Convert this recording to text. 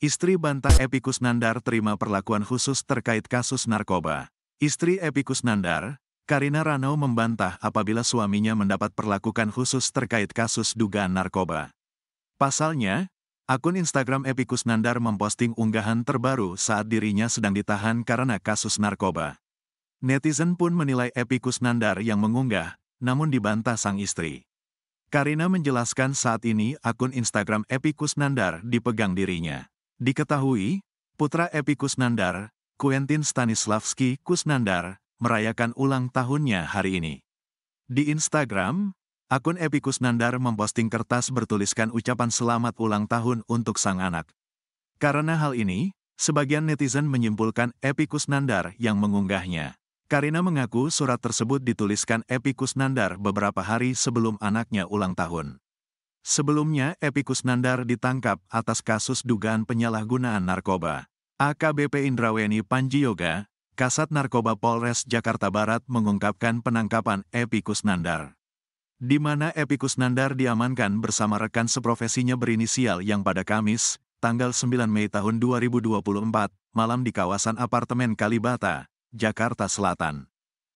Istri bantah Epikus Nandar terima perlakuan khusus terkait kasus narkoba. Istri Epikus Nandar, Karina Rano, membantah apabila suaminya mendapat perlakukan khusus terkait kasus dugaan narkoba. Pasalnya, akun Instagram Epikus Nandar memposting unggahan terbaru saat dirinya sedang ditahan karena kasus narkoba. Netizen pun menilai Epikus Nandar yang mengunggah, namun dibantah sang istri. Karina menjelaskan saat ini akun Instagram Epikus Nandar dipegang dirinya. Diketahui, putra Epikus Nandar, Quentin Stanislavski Kusnandar, merayakan ulang tahunnya hari ini. Di Instagram, akun Epikus Nandar memposting kertas bertuliskan ucapan selamat ulang tahun untuk sang anak. Karena hal ini, sebagian netizen menyimpulkan Epikus Nandar yang mengunggahnya. Karina mengaku surat tersebut dituliskan Epikus Nandar beberapa hari sebelum anaknya ulang tahun. Sebelumnya, Epikus Nandar ditangkap atas kasus dugaan penyalahgunaan narkoba. AKBP Indraweni Panjiyoga, Kasat Narkoba Polres Jakarta Barat mengungkapkan penangkapan Epikus Nandar. Di mana Epikus Nandar diamankan bersama rekan seprofesinya berinisial yang pada Kamis, tanggal 9 Mei tahun 2024, malam di kawasan apartemen Kalibata, Jakarta Selatan.